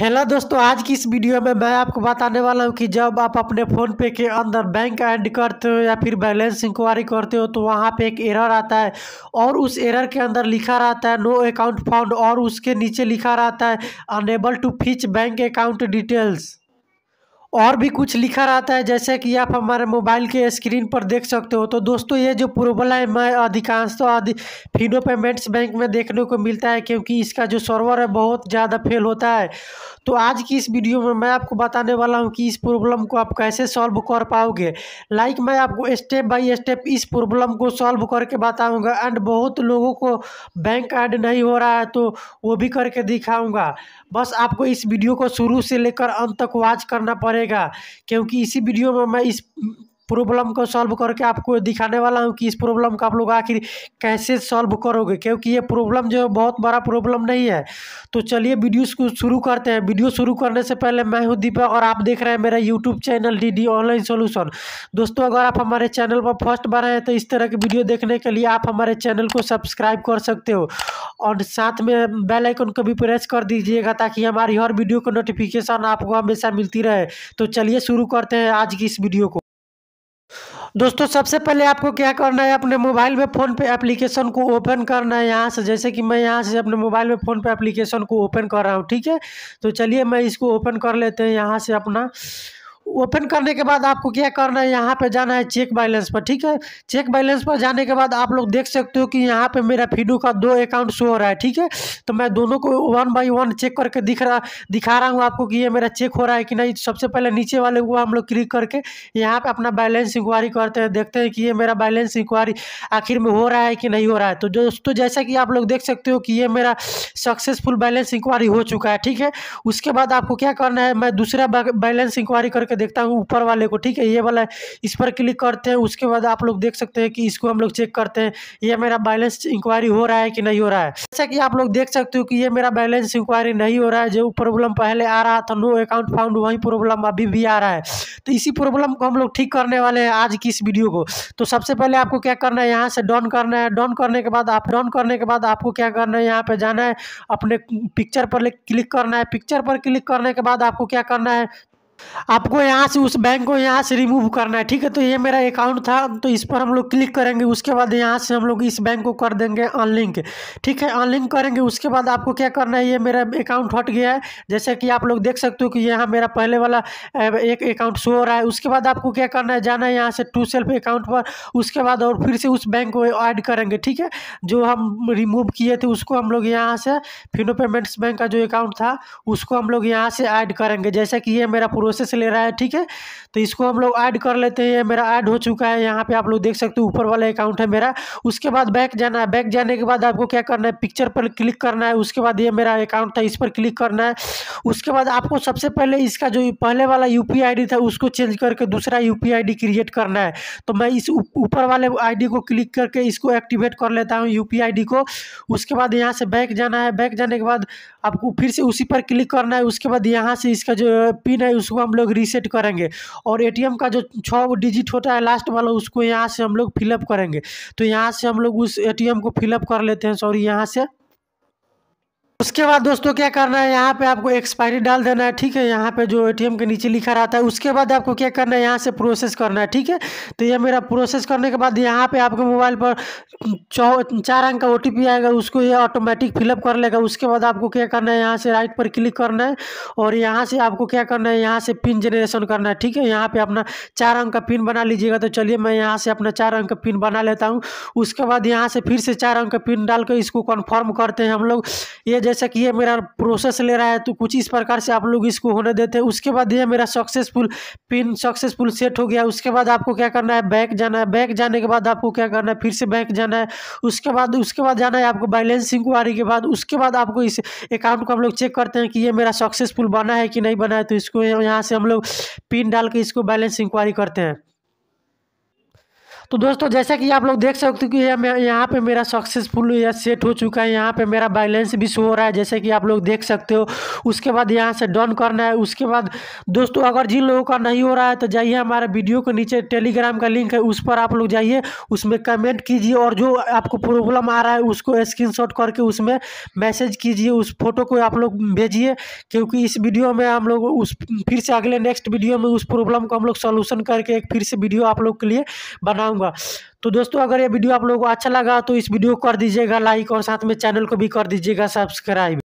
hello दोस्तों आज की इस वीडियो में मैं आपको बताने वाला हूं कि जब आप अपने फ़ोन पे के अंदर बैंक ऐड करते हो या फिर बैलेंस इंक्वायरी करते हो तो वहां पे एक एरर आता है और उस एरर के अंदर लिखा रहता है नो अकाउंट फाउंड और उसके नीचे लिखा रहता है unable to fetch bank account details और भी कुछ लिखा रहता है जैसे कि आप हमारे मोबाइल के स्क्रीन पर देख सकते हो तो दोस्तों ये जो प्रोबल है मैं अधिकांश तो अधि फिनो पेमेंट्स बैंक में देखने को मिलता है क्योंकि इसका जो सर्वर है बहुत ज़्यादा फेल होता है तो आज की इस वीडियो में मैं आपको बताने वाला हूं कि इस प्रॉब्लम को आप कैसे सॉल्व कर पाओगे लाइक like मैं आपको स्टेप बाय स्टेप इस प्रॉब्लम को सॉल्व करके बताऊंगा एंड बहुत लोगों को बैंक ऐड नहीं हो रहा है तो वो भी करके दिखाऊंगा बस आपको इस वीडियो को शुरू से लेकर अंत तक वॉच करना पड़ेगा क्योंकि इसी वीडियो में मैं इस प्रॉब्लम को सॉल्व करके आपको दिखाने वाला हूँ कि इस प्रॉब्लम को आप लोग आखिर कैसे सॉल्व करोगे क्योंकि ये प्रॉब्लम जो है बहुत बड़ा प्रॉब्लम नहीं है तो चलिए वीडियो को शुरू करते हैं वीडियो शुरू करने से पहले मैं हूँ दीपक और आप देख रहे हैं मेरा YouTube channel D D online solution दोस्तों अगर आप हमारे चैनल पर फर्स्ट बार आए तो इस तरह की वीडियो देखने के लिए आप हमारे चैनल को सब्सक्राइब कर सकते हो और साथ में बेल आइकन को भी प्रेस कर दीजिएगा ताकि हमारी हर वीडियो को नोटिफिकेशन आपको हमेशा मिलती रहे तो चलिए शुरू करते हैं आज की इस वीडियो को दोस्तों सबसे पहले आपको क्या करना है अपने मोबाइल में फ़ोन पे एप्लीकेशन को ओपन करना है यहाँ से जैसे कि मैं यहाँ से अपने मोबाइल में फ़ोन पे एप्लीकेशन को ओपन कर रहा हूँ ठीक है तो चलिए मैं इसको ओपन कर लेते हैं यहाँ से अपना ओपन करने के बाद आपको क्या करना है यहाँ पे जाना है चेक बैलेंस पर ठीक है चेक बैलेंस पर जाने के बाद आप लोग देख सकते हो कि यहाँ पे मेरा फीडो का दो अकाउंट शो हो रहा है ठीक है तो मैं दोनों को वन बाई वन चेक करके दिख रहा दिखा रहा हूँ आपको कि ये मेरा चेक हो रहा है कि नहीं सबसे पहले नीचे वाले हुआ हम लोग क्लिक करके यहाँ पर अपना बैलेंस इंक्वायरी करते हैं देखते हैं कि ये मेरा बैलेंस इंक्वायरी आखिर में हो रहा है कि नहीं हो रहा है तो दोस्तों जैसा कि आप लोग देख सकते हो कि ये मेरा सक्सेसफुल बैलेंस इंक्वायरी हो चुका है ठीक है उसके बाद आपको क्या करना है मैं दूसरा बैलेंस इंक्वायरी करके देखता हूँ ऊपर वाले को ठीक है ये वाला है इस पर क्लिक करते हैं उसके बाद आप लोग देख सकते हैं कि इसको हम लोग चेक करते हैं ये मेरा बैलेंस इंक्वायरी हो रहा है कि नहीं हो रहा है जैसा कि आप लोग देख सकते हो कि ये मेरा बैलेंस इंक्वायरी नहीं हो रहा है जो प्रॉब्लम पहले आ रहा था नो अकाउंट फाउंड वही प्रॉब्लम अभी भी आ रहा है तो इसी प्रॉब्लम को हम लोग ठीक करने वाले हैं आज की इस वीडियो को तो सबसे पहले आपको क्या करना है यहाँ से डॉन करना है डॉन करने के बाद आप डॉन करने के बाद आपको क्या करना है यहाँ पर जाना है अपने पिक्चर पर क्लिक करना है पिक्चर पर क्लिक करने के बाद आपको क्या करना है आपको यहाँ से उस बैंक को यहाँ से रिमूव करना है ठीक है तो ये मेरा अकाउंट था तो इस पर हम लोग क्लिक करेंगे उसके बाद यहाँ से हम लोग इस बैंक को कर देंगे अनलिंक ठीक है अनलिंक करेंगे उसके बाद आपको क्या करना है ये मेरा अकाउंट हट गया है जैसे कि आप लोग देख सकते हो कि यहाँ मेरा पहले वाला एक अकाउंट शो हो रहा है उसके बाद आपको क्या करना है जाना है यहाँ से टू सेल्फ अकाउंट पर उसके बाद और फिर से उस बैंक को ऐड करेंगे ठीक है जो हम रिमूव किए थे उसको हम लोग यहाँ से फिनो पेमेंट्स बैंक का जो अकाउंट था उसको हम लोग यहाँ से ऐड करेंगे जैसे कि ये मेरा पूरा प्रोसेस ले रहा है ठीक है तो इसको हम लोग ऐड कर लेते हैं मेरा ऐड हो चुका है यहाँ पे आप लोग देख सकते हो ऊपर वाला अकाउंट है मेरा उसके बाद बैक जाना है बैक जाने के बाद आपको क्या करना है पिक्चर पर क्लिक करना है उसके बाद ये मेरा अकाउंट था इस पर क्लिक करना है उसके बाद आपको सबसे पहले इसका जो पहले वाला यू था उसको चेंज करके दूसरा यू क्रिएट करना है तो मैं इस ऊपर वाले आई को क्लिक करके इसको एक्टिवेट कर लेता हूँ यू को उसके बाद यहाँ से बैक जाना है बैक जाने के बाद आपको फिर से उसी पर क्लिक करना है उसके बाद यहाँ से इसका जो पिन है उसको को हम लोग रीसेट करेंगे और ए का जो छः डिजिट होता है लास्ट वाला उसको यहाँ से हम लोग फिलअप करेंगे तो यहाँ से हम लोग उस ए को फिलअप कर लेते हैं सॉरी यहाँ से उसके बाद दोस्तों क्या करना है यहाँ पे आपको एक्सपायरी डाल देना है ठीक है यहाँ पे जो एटीएम के नीचे लिखा रहता है उसके बाद आपको क्या करना है यहाँ से प्रोसेस करना है ठीक है तो ये मेरा प्रोसेस करने के बाद यहाँ पे आपके मोबाइल पर चौ चार अंक का ओ आएगा उसको ये ऑटोमेटिक फिलअप कर लेगा उसके बाद आपको क्या करना है यहाँ से राइट पर क्लिक करना है और यहाँ से आपको क्या करना है यहाँ से पिन जनरेशन करना है ठीक है यहाँ पर अपना चार अंक का पिन बना लीजिएगा तो चलिए मैं यहाँ से अपना चार अंक का पिन बना लेता हूँ उसके बाद यहाँ से फिर से चार अंक का पिन कर इसको कन्फर्म करते हैं हम लोग ये जैसा कि ये मेरा प्रोसेस ले रहा है तो कुछ इस प्रकार से आप लोग इसको होने देते हैं उसके बाद ये मेरा सक्सेसफुल पिन सक्सेसफुल सेट हो गया उसके बाद आपको क्या करना है बैंक जाना है बैंक जाने के बाद आपको क्या करना है फिर से बैंक जाना है उसके बाद उसके बाद जाना है आपको बैलेंस इंक्वायरी के बाद उसके बाद आपको इस अकाउंट को हम लोग चेक करते हैं कि ये मेरा सक्सेसफुल बना है कि नहीं बना है तो इसको यहाँ से हम लोग पिन डाल के इसको बैलेंस इंक्वायरी करते हैं तो दोस्तों जैसा कि आप लोग देख सकते हो कि यहाँ पे मेरा सक्सेसफुल या सेट हो चुका है यहाँ पे मेरा बैलेंस भी शो हो रहा है जैसे कि आप लोग देख सकते हो उसके बाद यहाँ से डन करना है उसके बाद दोस्तों अगर जिन लोगों का नहीं हो रहा है तो जाइए हमारे वीडियो के नीचे टेलीग्राम का लिंक है उस पर आप लोग जाइए उसमें कमेंट कीजिए और जो आपको प्रॉब्लम आ रहा है उसको स्क्रीन करके उसमें मैसेज कीजिए उस फोटो को आप लोग भेजिए क्योंकि इस वीडियो में हम लोग उस फिर से अगले नेक्स्ट वीडियो में उस प्रॉब्लम को हम लोग सोल्यूशन करके एक फिर से वीडियो आप लोग के लिए बनाऊंगे बताऊंगा तो दोस्तों अगर ये वीडियो आप लोगों को अच्छा लगा तो इस वीडियो को कर दीजिएगा लाइक और साथ में चैनल को भी कर दीजिएगा सब्सक्राइब